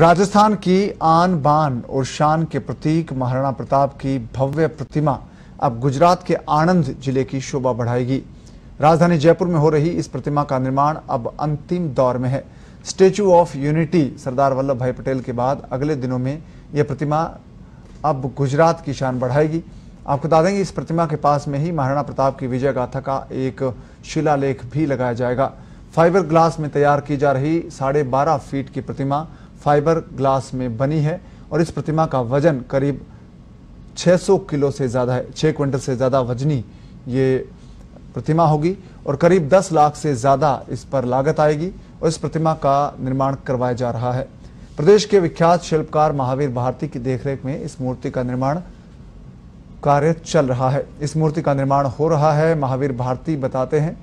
राजस्थान की आन बान और शान के प्रतीक महाराणा प्रताप की भव्य प्रतिमा अब गुजरात के आनंद जिले की शोभा बढ़ाएगी राजधानी जयपुर में हो रही इस प्रतिमा का निर्माण अब अंतिम दौर में है statue of unity Sardar Vallabhbhai Patel के बाद अगले दिनों में यह प्रतिमा अब गुजरात की शान बढ़ाएगी आपको बता देंगे इस प्रतिमा के पास में ही महाराणा प्रताप की विजय गाथा का एक शिलालेख भी लगाया जाएगा फाइबर ग्लास में तैयार की जा रही साढ़े बारह फीट की प्रतिमा फाइबर ग्लास में बनी है और इस प्रतिमा का वजन करीब 600 किलो से ज़्यादा है छः क्विंटल से ज़्यादा वजनी ये प्रतिमा होगी और करीब 10 लाख से ज़्यादा इस पर लागत आएगी और इस प्रतिमा का निर्माण करवाया जा रहा है प्रदेश के विख्यात शिल्पकार महावीर भारती की देखरेख में इस मूर्ति का निर्माण कार्य चल रहा है इस मूर्ति का निर्माण हो रहा है महावीर भारती बताते हैं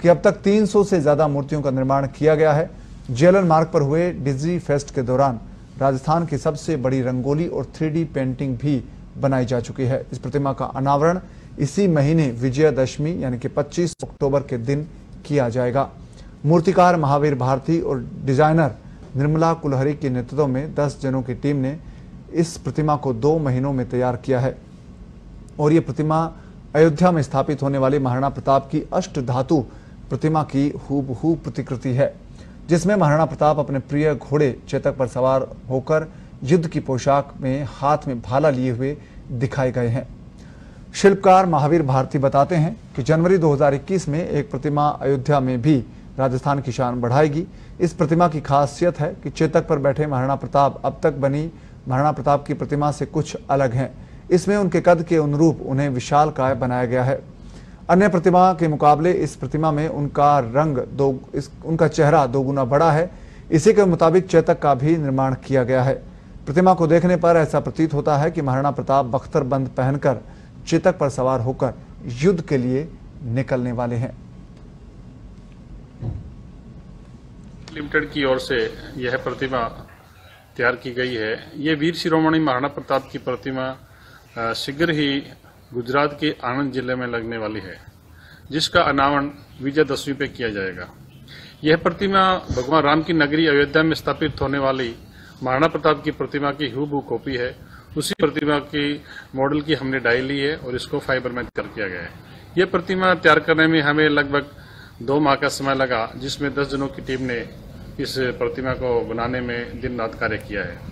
कि अब तक 300 से ज़्यादा मूर्तियों का निर्माण किया गया है जेलन मार्ग पर हुए डिजी फेस्ट के दौरान राजस्थान की सबसे बड़ी रंगोली और थ्री पेंटिंग भी बनाई जा चुकी है इस प्रतिमा का अनावरण इसी महीने विजयादशमी यानी कि 25 अक्टूबर के दिन किया जाएगा मूर्तिकार महावीर भारती और डिजाइनर निर्मला कुलहरी के नेतृत्व में 10 जनों की टीम ने इस प्रतिमा को दो महीनों में तैयार किया है और ये प्रतिमा अयोध्या में स्थापित होने वाली महाराणा प्रताप की अष्ट धातु प्रतिमा की हूबहू प्रतिकृति है जिसमें महाराणा प्रताप अपने प्रिय घोड़े चेतक पर सवार होकर युद्ध की पोशाक में हाथ में भाला लिए हुए दिखाए गए हैं शिल्पकार महावीर भारती बताते हैं कि जनवरी 2021 में एक प्रतिमा अयोध्या में भी राजस्थान की शान बढ़ाएगी इस प्रतिमा की खासियत है कि चेतक पर बैठे महाराणा प्रताप अब तक बनी महाराणा प्रताप की प्रतिमा से कुछ अलग हैं इसमें उनके कद के अनुरूप उन्हें विशाल काय बनाया गया है अन्य प्रतिमा के मुकाबले इस प्रतिमा में उनका रंग दो इस उनका चेहरा दोगुना बड़ा है इसी के मुताबिक चेतक का भी निर्माण किया गया है प्रतिमा को देखने पर ऐसा प्रतीत होता है कि महाराणा प्रताप बख्तरबंद पहनकर चेतक पर सवार होकर युद्ध के लिए निकलने वाले हैं लिमिटेड की ओर से यह प्रतिमा तैयार की गई है ये वीर शिरोमणि महाराणा प्रताप की प्रतिमा शीघ्र ही गुजरात के आनंद जिले में लगने वाली है जिसका अनावरण विजयदशमी पे किया जाएगा यह प्रतिमा भगवान राम की नगरी अयोध्या में स्थापित होने वाली महाराणा प्रताप की प्रतिमा की हूबहू कॉपी है उसी प्रतिमा की मॉडल की हमने डाई ली है और इसको फाइबर में तैयार किया गया है यह प्रतिमा तैयार करने में हमें लगभग दो माह का समय लगा जिसमें दस जनों की टीम ने इस प्रतिमा को बनाने में दिन रात कार्य किया है